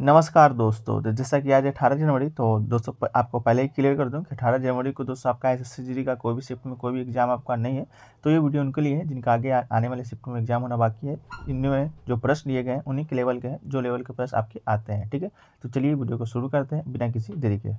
नमस्कार दोस्तों तो जैसा कि आज अठारह जनवरी तो दोस्तों आपको पहले ही क्लियर कर दूं कि अठारह जनवरी को दोस्तों आपका एस एस का कोई भी शिफ्ट में कोई भी एग्जाम आपका नहीं है तो ये वीडियो उनके लिए है जिनका आगे आने वाले शिफ्ट में एग्जाम होना बाकी है इनमें जो प्रश्न लिए गए हैं उन्हीं के लेवल के हैं जो लेवल के प्रश्न आपके आते हैं ठीक है तो चलिए वीडियो को शुरू करते हैं बिना किसी देरी के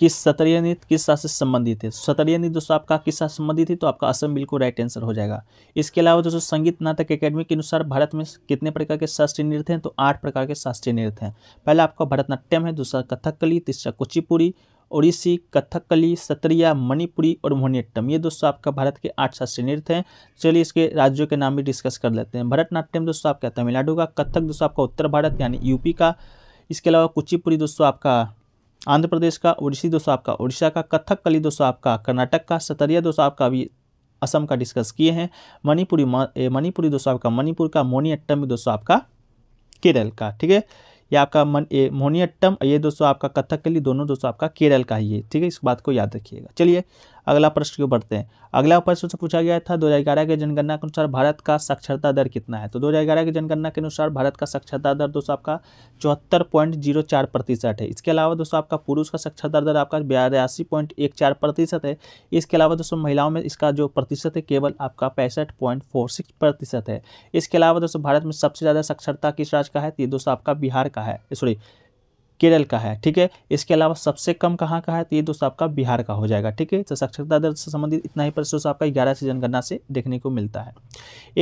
किस सतरीय नीति किस शाह से संबंधित है सतरीय नीति दोस्तों आपका किस शाह संबंधित है तो आपका असम बिल्कुल राइट आंसर हो जाएगा इसके अलावा दोस्तों संगीत नाटक अकेडमी के अनुसार भारत में कितने प्रकार के शास्त्रीय नृत्य हैं तो आठ प्रकार के शास्त्रीय नृत्य हैं पहला आपका भरतनाट्यम है दूसरा कथकली तीसरा कुचिपुरी ओडिसी कथकली सतरिया मणिपुरी और मोहनीट्टम ये दोस्तों आपका भारत के आठ शास्त्रीय नृत्य हैं चलिए इसके राज्यों के नाम भी डिस्कस कर लेते हैं भरतनाट्यम दोस्तों आपका तमिलनाडु का कथक दोस्तों आपका उत्तर भारत यानी यूपी का इसके अलावा कुचिपुरी दोस्तों आपका आंध्र प्रदेश का ओडिसी दोस्तों आपका उड़ीसा का कथक कली दोस्तों आपका कर्नाटक का सतरिया दोस्तों आपका अभी असम का डिस्कस किए हैं मणिपुरी मणिपुरी दोस्तों आपका मणिपुर का मोनियट्टम भी दोस्तों आपका केरल का ठीक है ये आपका मन ए मोनियट्टम ये दोस्तों आपका कथक के लिए दोनों दोस्तों आपका केरल का ही है ठीक है इस बात को याद रखिएगा चलिए अगला प्रश्न क्यों पढ़ते हैं अगला प्रश्न से पूछा गया था ग्यारह के जनगणना के अनुसार भारत का साक्षरता दर कितना है तो दो के जनगणना के अनुसार भारत का साक्षरता दर दोस्तों आपका चौहत्तर पॉइंट जीरो चार प्रतिशत है इसके अलावा दोस्तों आपका पुरुष का साक्षरता दर आपका बयासी पॉइंट एक चार प्रतिशत है इसके अलावा दोस्तों महिलाओं में इसका जो प्रतिशत है केवल आपका पैंसठ पॉइंट फोर सिक्स प्रतिशत है इसके अलावा दोस्तों भारत में सबसे ज़्यादा साक्षरता किस राज्य का है तो ये दोस्तों आपका बिहार का है सॉरी केरल का है ठीक है इसके अलावा सबसे कम कहाँ का है तो ये दोस्तों आपका बिहार का हो जाएगा ठीक है तो साक्षरता दर से संबंधित इतना ही प्रश्न आपका ग्यारह से जनगणना से देखने को मिलता है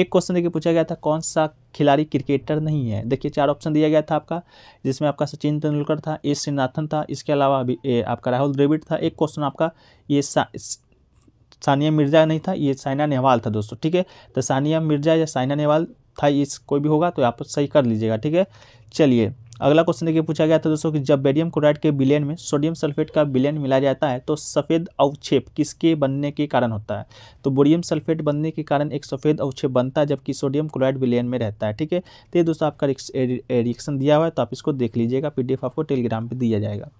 एक क्वेश्चन देखिए पूछा गया था कौन सा खिलाड़ी क्रिकेटर नहीं है देखिए चार ऑप्शन दिया गया था आपका जिसमें आपका सचिन तेंदुलकर था ए श्रीनाथन था इसके अलावा अभी आपका राहुल द्रविड़ था एक क्वेश्चन आपका ये सानिया मिर्जा नहीं था ये साइना नेहवाल था दोस्तों ठीक है तो सानिया मिर्जा या साइना नेहवाल था इस कोई भी होगा तो आप सही कर लीजिएगा ठीक है चलिए अगला क्वेश्चन देखिए पूछा गया था दोस्तों कि जब बेडियम क्लोराइड के बिलियन में सोडियम सल्फेट का बिलियन मिला जाता है तो सफ़ेद अवक्षेप किसके बनने के कारण होता है तो बोडियम सल्फेट बनने के कारण एक सफ़ेद अवक्षेप बनता है जबकि सोडियम क्लोराइड बिलियन में रहता है ठीक है तो ये दोस्तों आपका रिएक्शन दिया हुआ है तो आप इसको देख लीजिएगा पी आपको टेलीग्राम पर दिया जाएगा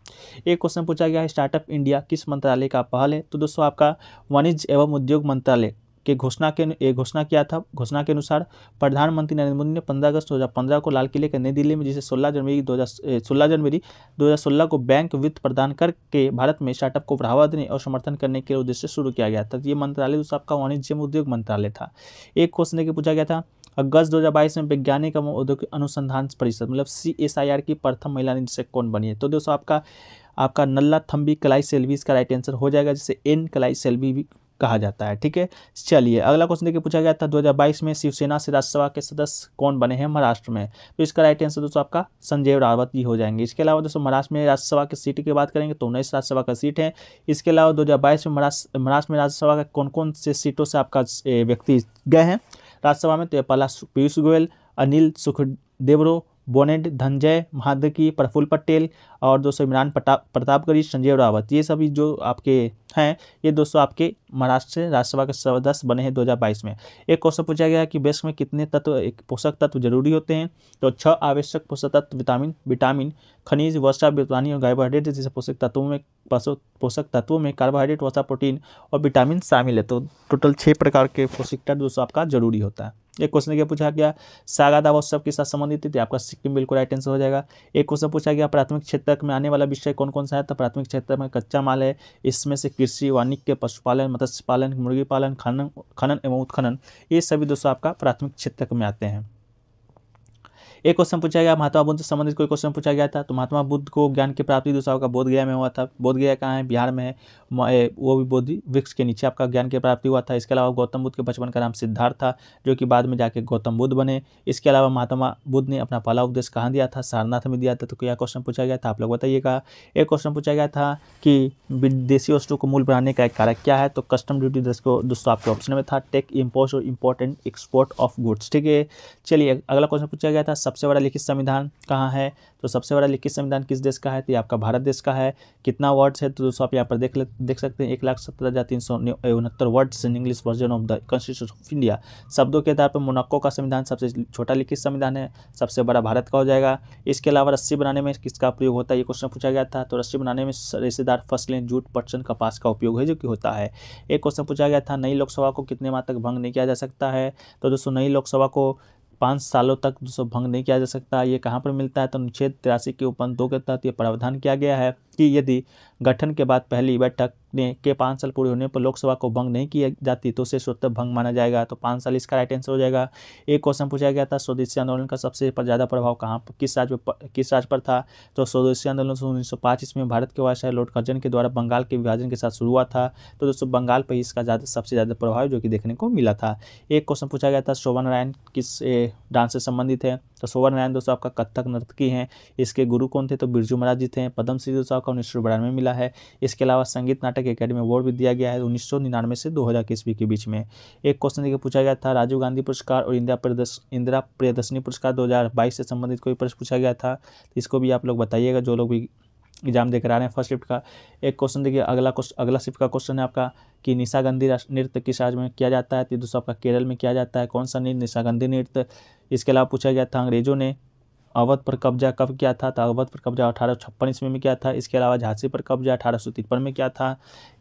एक क्वेश्चन पूछा गया है स्टार्टअप इंडिया किस मंत्रालय का पहल है तो दोस्तों आपका वाणिज्य एवं उद्योग मंत्रालय के घोषणा के घोषणा किया था घोषणा के अनुसार प्रधानमंत्री नरेंद्र मोदी ने 15 अगस्त 2015 को लाल किले के नई दिल्ली में जिसे 16 जनवरी 2016 सोलह जनवरी 2016 को बैंक वित्त प्रदान करके भारत में स्टार्टअप को बढ़ावा देने और समर्थन करने के उद्देश्य शुरू किया गया था ये मंत्रालय दोस्तों आपका वाणिज्य उद्योग मंत्रालय था एक क्वेश्चन देखिए पूछा गया था अगस्त 2022 में वैज्ञानिक एवं औद्योगिक अनुसंधान परिषद मतलब सी एस आई आर की प्रथम महिला निदेशक कौन बनी है तो दोस्तों आपका आपका नल्ला थम्बी कलाई सेल्वी इसका राइट आंसर हो जाएगा जिसे एन कलाई सेल्वी भी कहा जाता है ठीक है चलिए अगला क्वेश्चन देखिए पूछा गया था 2022 में शिवसेना से राज्यसभा के सदस्य कौन बने हैं महाराष्ट्र में तो इसका राइट आंसर दोस्तों आपका संजय रावत जी हो जाएंगे इसके अलावा दोस्तों महाराष्ट्र में राज्यसभा की सीट की बात करेंगे तो उन्नीस राज्यसभा का सीट है इसके अलावा दो में महाराष्ट्र महाराष्ट्र में राज्यसभा का कौन कौन से सीटों से आपका व्यक्ति गए हैं राज्यसभा में तो पहला पीयूष गोयल अनिल सुखदेवरो बोनेड धनजय महादकी प्रफुल्ल पटेल और दोस्तों इमरान प्रताप प्रतापगढ़ी संजय रावत ये सभी जो आपके हैं ये दोस्तों आपके महाराष्ट्र राज्यसभा के सदस्य बने हैं 2022 में एक क्वेश्चन पूछा गया कि बेस्ट में कितने तत्व एक पोषक तत्व जरूरी होते हैं तो छह आवश्यक पोषक तत्व विटामिन विटामिन खनिज वर्षा विटामिन और कार्बोहाइड्रेट जैसे पोषक तत्वों में पोषक तत्वों में कार्बोहाइड्रेट वर्षा प्रोटीन और विटामिन शामिल है तो टोटल छः प्रकार के पोषक तत्व दोस्तों आपका जरूरी होता है एक क्वेश्चन क्या पूछा गया सागा उत्सव के साथ संबंधित है तो आपका सिक्किम बिल्कुल राइट आंसर हो जाएगा एक क्वेश्चन पूछा गया प्राथमिक क्षेत्र क्षेत्र में आने वाला विषय कौन कौन सा है तो प्राथमिक क्षेत्र में कच्चा माल है इसमें से कृषि वाणिज्य पशुपालन मत्स्य पालन मुर्गी पालन खनन खनन एवं उत्खनन ये सभी दोस्तों आपका प्राथमिक क्षेत्र में आते हैं एक क्वेश्चन पूछा गया महात्मा बुद्ध से संबंधित कोई क्वेश्चन पूछा गया था तो महात्मा बुद्ध को ज्ञान की प्राप्ति दूसरा आपका बोधगया में हुआ था बोधगया कहाँ है बिहार में है वो भी बोधि वृक्ष के नीचे आपका ज्ञान की प्राप्ति हुआ था इसके अलावा गौतम बुद्ध के बचपन का नाम सिद्धार्थ था जो कि बाद में जाके गौतम बुद्ध बने इसके अलावा महात्मा बुद्ध ने अपना पहला उपदेश कहाँ दिया था सारनाथ में दिया था तो क्या क्वेश्चन पूछा गया था आप लोग बताइएगा एक क्वेश्चन पूछा गया था कि विदेशी वस्तु को मूल बनाने का एक कारक क्या है तो कस्टम ड्यूटी दोस्तों आपके ऑप्शन में था टेक इम्पोर्ट और इम्पोर्टेंट एक्सपोर्ट ऑफ गुड्स ठीक है चलिए अगला क्वेश्चन पूछा गया था सबसे बड़ा लिखित संविधान कहाँ है तो सबसे बड़ा लिखित संविधान किस देश का है तो ये आपका भारत देश का है कितना वर्ड्स है तो दोस्तों आप यहाँ पर देख देख सकते हैं एक लाख सत्तर हज़ार तीन सौ उनहत्तर words in English version of the constitution of India शब्दों के आधार पर मोनाको का संविधान सबसे छोटा लिखित संविधान है सबसे बड़ा भारत का हो जाएगा इसके अलावा रस्सी बनाने में किसका प्रयोग होता है ये क्वेश्चन पूछा गया था तो रस्सी बनाने में रिश्तेदार फसलें जूट पटसन कपास का उपयोग है जो कि होता है एक क्वेश्चन पूछा गया था नई लोकसभा को कितने माह तक भंग नहीं किया जा सकता है तो दोस्तों नई लोकसभा को पाँच सालों तक भंग नहीं किया जा सकता ये कहाँ पर मिलता है तो अनुच्छेद तिरासी के उपन दो के तहत ये प्रावधान किया गया है कि यदि गठन के बाद पहली बैठक ने के पाँच साल पूरे होने पर लोकसभा को भंग नहीं किया जाती तो उसे स्वतः भंग माना जाएगा तो पाँच साल इसका राइट आंसर हो जाएगा एक क्वेश्चन पूछा गया था स्वदेशी आंदोलन का सबसे ज़्यादा प्रभाव कहाँ पर किस राज्य पर किस राज्य पर था तो स्वदेशी आंदोलन उन्नीस सौ पाँच ईस्वी में भारत के वायसराय लॉर्ड कर्जन के द्वारा बंगाल के विभाजन के साथ शुरू हुआ था तो दोस्तों बंगाल पर इसका ज़्यादा सबसे ज़्यादा प्रभाव जो कि देखने को मिला था एक क्वेश्चन पूछा गया था शोभा नारायण किस डांस से संबंधित है तो सोवर नारायण दोस्तों आपका कथक नर्तकी हैं इसके गुरु कौन थे तो बिरजू महाराज जी थे श्री दोस्तों आपका उन्नीस सौ में मिला है इसके अलावा संगीत नाटक अकेडमी अवार्ड भी दिया गया है उन्नीस सौ निन्यानवे से दो हज़ार ईस्वी के बीच में एक क्वेश्चन देखिए पूछा गया था राजीव गांधी पुरस्कार और इंदिरा इंदिरा प्रियदर्शनी पुरस्कार दो से संबंधित कोई प्रश्न पूछा गया था इसको भी आप लोग बताइएगा जो लोग भी एग्जाम देकर आ रहे हैं फर्स्ट शिफ्ट का एक क्वेश्चन देखिए अगला क्वेश्चन अगला शिफ्ट का क्वेश्चन है आपका कि निशागंधी नृत्य किस राज्य में किया जाता है तो दूसरा आपका केरल में किया जाता है कौन सा नृत्य निशागंधी नृत्य इसके अलावा पूछा गया था अंग्रेजों ने अवध पर कब्जा कब किया था तो अवध पर कब्जा अठारह ईस्वी में किया था इसके अलावा झांसी पर कब्जा अठारह में किया था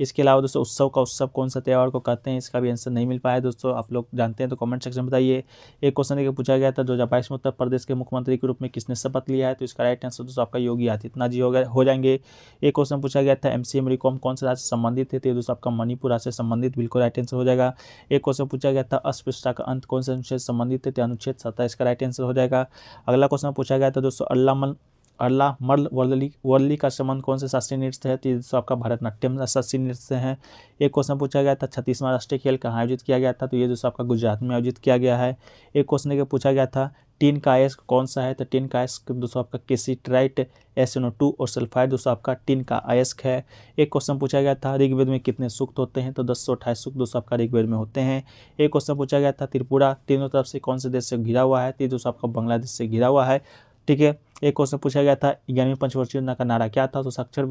इसके अलावा दोस्तों उत्सव का उत्सव कौन सा त्यौहार को कहते हैं इसका भी आंसर नहीं मिल पाया दोस्तों आप लोग जानते हैं तो कमेंट सेक्शन में बताइए एक क्वेश्चन देखिए पूछा गया था दो हज़ार बाईस में उत्तर प्रदेश के मुख्यमंत्री के रूप में किसने शपथ लिया है तो इसका राइट आंसर दोस्तों आपका योगी आदित्यनाथ जी हो हो जाएंगे एक क्वेश्चन पूछा गया था एम सी एम रिकॉम कौन से राज्य से संबंधित थे तो दोस्तों आपका मणिपुर राज्य से संबंधित बिल्कुल राइट आंसर हो जाएगा एक क्वेश्चन पूछा गया था अस्पृश्यता का अंत कौन से अनुच्छेद संबंधित थे तो अनुच्छेद सत्ता इसका राइट आंसर हो जाएगा अगला क्वेश्चन पूछा गया था दोस्तों अल्लामन अरला मर्ल वर्ली वर्ली का संबंध कौन से शास्त्रीय नृत्य है तो, तो आपका भरतनाट्यम शास्त्रीय नृत्य है एक क्वेश्चन पूछा गया था छत्तीसवां राष्ट्रीय खेल कहाँ आयोजित किया गया था तो ये जो आपका गुजरात में आयोजित किया गया है एक क्वेश्चन पूछा गया था टीन का एस कौन सा है तो टीन का एस्क दोस्तों आपका केसीट्राइट एनो टू और सल्फाइड दोस्तों आपका टीन का आयस्क है एक क्वेश्चन पूछा गया था ऋग्वेद में कितने सूक्त होते हैं तो दस सौ अट्ठाईस सूक्त दोस्तों आपका ऋग्वेद में होते हैं एक क्वेश्चन पूछा गया था त्रिपुरा तीनों तरफ से कौन से देश से घिरा हुआ है तीन तो दोस्तों आपका बांग्लादेश से घिरा हुआ है ठीक है एक क्वेश्चन पूछा गया था ग्यारहवीं पंचवर्षीय योजना का नारा क्या था तो साक्षर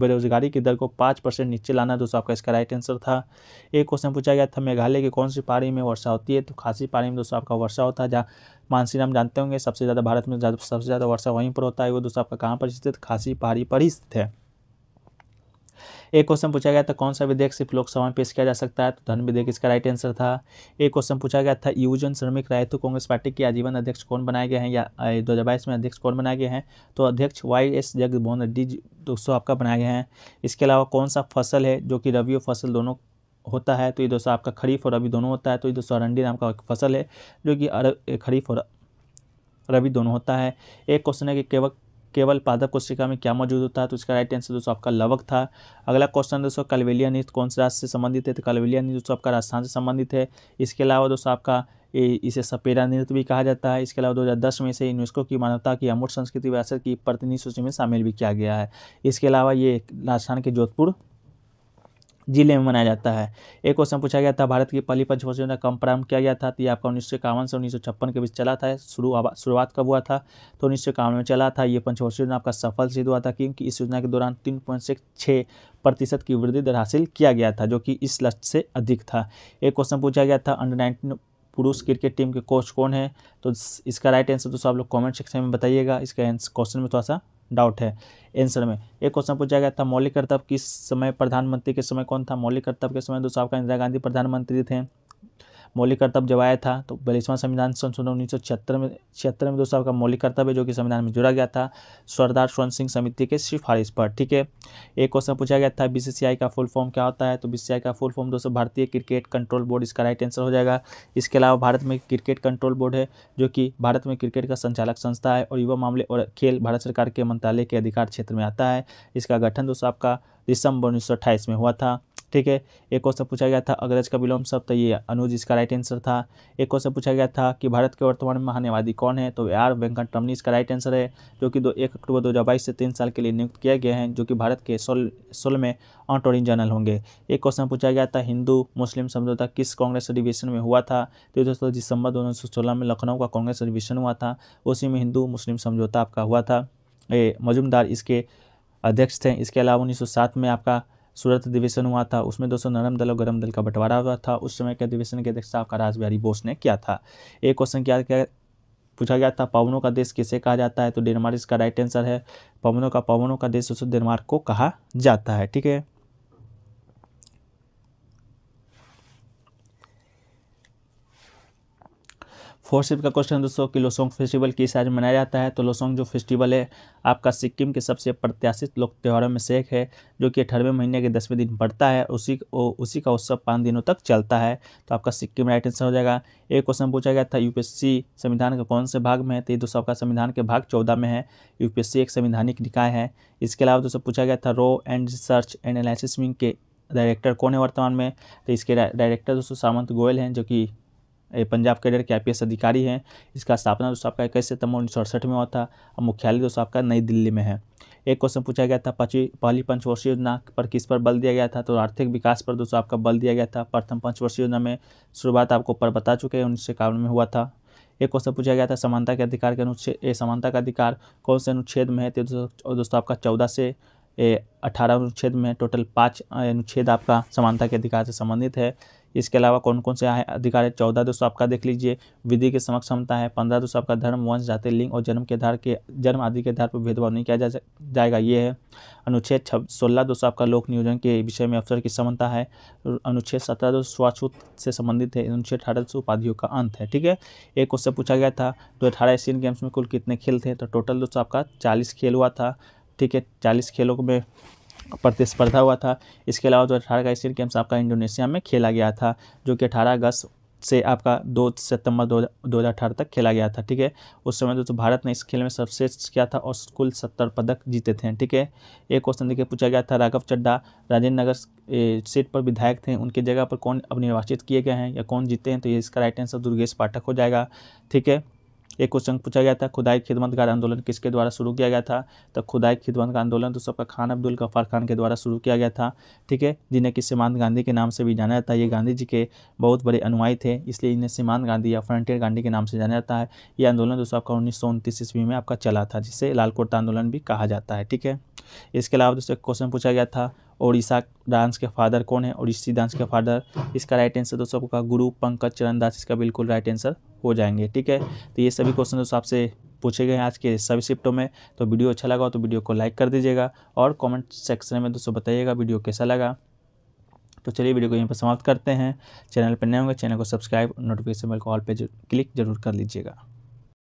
बेरोजगारी की दर को पाँच परसेंट नीचे लाना दोस्तों आपका इसका राइट आंसर था एक क्वेश्चन पूछा गया था मेघालय की कौन सी पहाड़ी में वर्षा होती है तो खासी पहाड़ी में दोस्तों आपका वर्षा होता है जहाँ मानसी नाम जानते होंगे सबसे ज़्यादा भारत में सबसे ज़्यादा वर्षा वहीं पर होता है वो दोस्तों आपका कहाँ पर स्थित खासी पहाड़ी पर ही स्थित है एक क्वेश्चन पूछा गया था कौन सा विधेयक सिर्फ लोकसभा में पेश किया जा सकता है तो धन विधेयक इसका राइट आंसर था एक क्वेश्चन पूछा गया था यूजन श्रमिक राय तो कांग्रेस पार्टी के आजीवन अध्यक्ष कौन बनाए गए हैं या दो में अध्यक्ष कौन बनाए गए हैं तो अध्यक्ष वाई एस जगमोहन रेड्डी दोस्तों आपका बनाए गए हैं इसके अलावा कौन सा फसल है जो कि रवि और फसल दोनों होता है तो ये दोस्तों आपका खरीफ और रबी दोनों होता है तो ये दोस्तों अरंडी नाम का फसल है जो कि खरीफ और रबी दोनों होता है एक क्वेश्चन है कि केवल केवल पादप कोशिका में क्या मौजूद होता है तो इसका राइट आंसर दोस्तों आपका लवक था अगला क्वेश्चन दोस्तों कलवेलिया नृत्य कौन से राज्य से संबंधित है तो कलवेलिया नृत्य दोस्तों आपका राजस्थान से संबंधित है इसके अलावा दोस्तों आपका इसे सपेरा नृत्य भी कहा जाता है इसके अलावा 2010 में इसे यूनेस्को की मानवता की अमूर्त संस्कृति विरासत की प्रतिनिधि सूची में शामिल भी किया गया है इसके अलावा ये राजस्थान के जोधपुर जिले में मनाया जाता है एक क्वेश्चन पूछा गया था भारत की पहली पंचवर्ष योजना कम प्रारंभ किया गया था तो ये आपका उन्नीस सौ से उन्नीस के बीच चला था शुरू शुरुआत कब हुआ था तो उन्नीस सौ में चला था ये पंचवर्ष योजना आपका सफल सिद्ध हुआ था क्योंकि इस योजना के दौरान तीन पॉइंट प्रतिशत की वृद्धि दर हासिल किया गया था जो कि इस लक्ष्य से अधिक था एक क्वेश्चन पूछा गया था अंडर नाइनटीन पुरुष क्रिकेट टीम के कोच कौन है तो इसका राइट आंसर दोस्तों आप लोग कॉमेंट सेक्शन में बताइएगा इसका क्वेश्चन में थोड़ा सा डाउट है आंसर में एक क्वेश्चन पूछा गया था मौलिक कर्तव्य किस समय प्रधानमंत्री के समय कौन था मौलिक कर्तव्य के समय दोस्तों आपका इंदिरा गांधी प्रधानमंत्री थे मौलिक कर्तव्य जब आया था तो बयालीसवां संविधान संशोधन उन्नीस में छिहत्तर में दोस्तों आपका मौलिक कर्तव्य जो कि संविधान में जोड़ा गया था सरदार स्वर्ण सिंह समिति के सिफारिश पर ठीक है एक क्वेश्चन पूछा गया था बीसीसीआई का फुल फॉर्म क्या होता है तो बीसीसीआई का फुल फॉर्म दोस्तों भारतीय क्रिकेट कंट्रोल बोर्ड इसका राइट आंसर हो जाएगा इसके अलावा भारत में क्रिकेट कंट्रोल बोर्ड है जो कि भारत में क्रिकेट का संचालक संस्था है और युवा मामले और खेल भारत सरकार के मंत्रालय के अधिकार क्षेत्र में आता है इसका गठन दोस्तों आपका दिसंबर उन्नीस में हुआ था ठीक है एक क्वेश्चन पूछा गया था अग्रज का विलोम शब्द तो ये अनुज इसका राइट आंसर था एक क्वेश्चन पूछा गया था कि भारत के वर्तमान महान्यवादी कौन है तो आर वेंकट रमनी इसका राइट आंसर है जो कि दो एक अक्टूबर दो से तीन साल के लिए नियुक्त किया गया है जो कि भारत के सोल सोल में ऑनटोरिंग जनरल होंगे एक क्वेश्चन पूछा गया था हिंदू मुस्लिम समझौता किस कांग्रेस अधिवेशन में हुआ था तो दोस्तों दिसंबर दो में लखनऊ का कांग्रेस अधिवेशन हुआ था उसी में हिंदू मुस्लिम समझौता आपका हुआ था मजुमदार इसके अध्यक्ष थे इसके अलावा 1907 में आपका सूरत अधिवेशन हुआ था उसमें दोस्तों नरम दल और गर्म दल का बंटवारा हुआ था उस समय के अधिवेशन की अध्यक्षता आपका राज बिहारी बोस ने किया था एक क्वेश्चन क्या क्या पूछा गया था पवनों का देश किसे कहा जाता है तो डेनमार्क इसका राइट आंसर है पवनों का पवनों का देश दोस्तों डेनमार्क को कहा जाता है ठीक है फोर सिप का क्वेश्चन दोस्तों कि लोसोंग फेस्टिवल किस राज्य मनाया जाता है तो लोसोंग जो फेस्टिवल है आपका सिक्किम के सबसे प्रत्याशित लोक त्यौहारों में से एक है जो कि अठारहवें महीने के दसवें दिन बढ़ता है उसी उसी का उत्सव पाँच दिनों तक चलता है तो आपका सिक्किम राइट आंसर हो जाएगा एक क्वेश्चन पूछा गया था यूपीएससी संविधान के कौन से भाग में है तो ये दोस्तों आपका संविधान के भाग चौदह में है यूपीएससी एक संविधानिक निकाय है इसके अलावा दोस्तों पूछा गया था रो and research and analysis wing के डायरेक्टर कौन है वर्तमान में तो इसके डायरेक्टर दोस्तों सामंत गोयल हैं जो कि ये पंजाब कैडर के आई अधिकारी हैं इसका स्थापना दोस्तों आपका इक्कीस सितंबर उन्नीस सौ अड़सठ में हुआ था और मुख्यालय दोस्तों आपका नई दिल्ली में है एक क्वेश्चन पूछा गया था पच्ची पहली पंचवर्षीय योजना पर किस पर बल दिया गया था तो आर्थिक विकास पर दोस्तों आपका बल दिया गया था प्रथम पंचवर्षीय योजना में शुरुआत आपको ऊपर बता चुके हैं उन्नीस सौ में हुआ था एक क्वेश्चन पूछा गया था समानता के अधिकार के अनुच्छेद समानता का अधिकार कौन से अनुच्छेद में है तो दोस्तों आपका चौदह से अठारह अनुच्छेद में टोटल पाँच अनुच्छेद आपका समानता के अधिकार से संबंधित है इसके अलावा कौन कौन से अधिकार है चौदह दोस्तों आपका देख लीजिए विधि के समक्ष क्षमता है पंद्रह दोस्तों आपका धर्म वंश जाति लिंग और जन्म के आधार के जन्म आदि के आधार पर भेदभाव नहीं किया जा जाएगा ये है अनुच्छेद छब सोलह दोस्तों आपका लोक नियोजन के विषय में अवसर की क्षमता है अनुच्छेद सत्रह दोस्तों स्वाछूत से संबंधित है अनुच्छेद अठारह दोस्तों उपाधियों का अंत है ठीक है एक क्वेश्चन पूछा गया था दो अठारह एशियन गेम्स में कुल कितने खेल थे तो टोटल दोस्तों आपका चालीस खेल हुआ था ठीक है चालीस खेलों में प्रतिस्पर्धा हुआ था इसके अलावा जो अठारह का एशियन गेम्स आपका इंडोनेशिया में खेला गया था जो कि अठारह अगस्त से आपका दो सितंबर दो हज़ार अठारह तक खेला गया था ठीक है उस समय दोस्तों भारत ने इस खेल में सर्वश्रेष्ठ किया था और कुल सत्तर पदक जीते थे ठीक है एक क्वेश्चन देखिए पूछा गया था राघव चड्डा राजेंद्र नगर सीट पर विधायक थे उनकी जगह पर कौन अब निर्वाचित किए गए हैं या कौन जीते हैं तो ये इसका राइट आंसर दुर्गेश पाठक हो जाएगा ठीक है एक क्वेश्चन पूछा गया था खुदाई खिदमतगार आंदोलन किसके द्वारा शुरू किया गया था तो खुदाई खिदमतगार आंदोलन तो सबका खान अब्दुल गफ़ार खान के द्वारा शुरू किया गया था ठीक है जिन्हें कि सीमांत गांधी के नाम से भी जाना जाता है ये गांधी जी के बहुत बड़े अनुयायी थे इसलिए इन्हें सीमांत गांधी या फ्रंटियर गांधी के नाम से जाना जाता है ये आंदोलन दोस्तों आपका उन्नीस सौ ईस्वी में आपका चला था जिसे कोटा आंदोलन भी कहा जाता है ठीक है इसके अलावा दोस्तों एक क्वेश्चन पूछा गया था ओडिशा डांस के फादर कौन है ओडिसी डांस के फादर इसका राइट आंसर दोस्तों आपका गुरु पंकज चरण दास इसका बिल्कुल राइट आंसर हो जाएंगे ठीक है तो ये सभी क्वेश्चन दोस्तों आपसे पूछे गए हैं आज के सभी शिफ्टों में तो वीडियो अच्छा लगा तो वीडियो को लाइक कर दीजिएगा और कमेंट सेक्शन में दोस्तों बताइएगा वीडियो कैसा लगा तो चलिए वीडियो को यहीं पर समाप्त करते हैं चैनल पर नए होंगे चैनल को सब्सक्राइब नोटिफिकेशन बेल को ऑल पे क्लिक जरूर कर लीजिएगा